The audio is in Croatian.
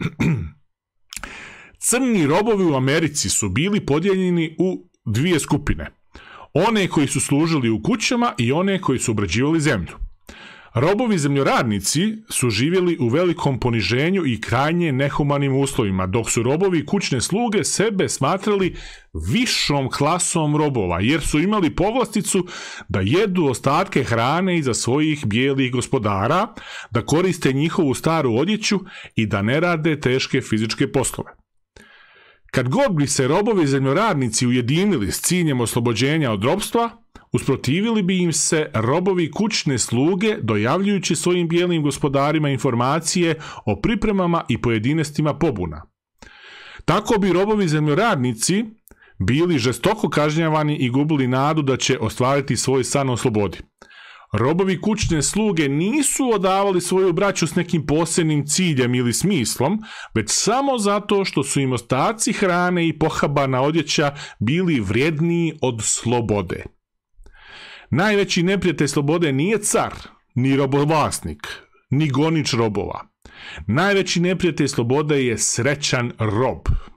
Crni robovi u Americi su bili podijeljeni u dvije skupine. One koji su služili u kućama i one koji su obrađivali zemlju. Robovi zemljoradnici su živjeli u velikom poniženju i krajnje nehumanim uslovima, dok su robovi kućne sluge sebe smatrali višom klasom robova, jer su imali povlasticu da jedu ostatke hrane iza svojih bijelih gospodara, da koriste njihovu staru odjeću i da ne rade teške fizičke poslove. Kad god bi se robovi zemljoradnici ujedinili s ciljem oslobođenja od robstva, Usprotivili bi im se robovi kućne sluge dojavljujući svojim bijelim gospodarima informacije o pripremama i pojedinestima pobuna. Tako bi robovi zemljoradnici bili žestoko kažnjavani i gubili nadu da će ostvariti svoj san o slobodi. Robovi kućne sluge nisu odavali svoju braću s nekim posebnim ciljem ili smislom, već samo zato što su im ostaci hrane i pohabana odjeća bili vrijedniji od slobode. Najveći neprijatelj slobode nije car, ni robovlasnik, ni gonič robova. Najveći neprijatelj slobode je srećan rob.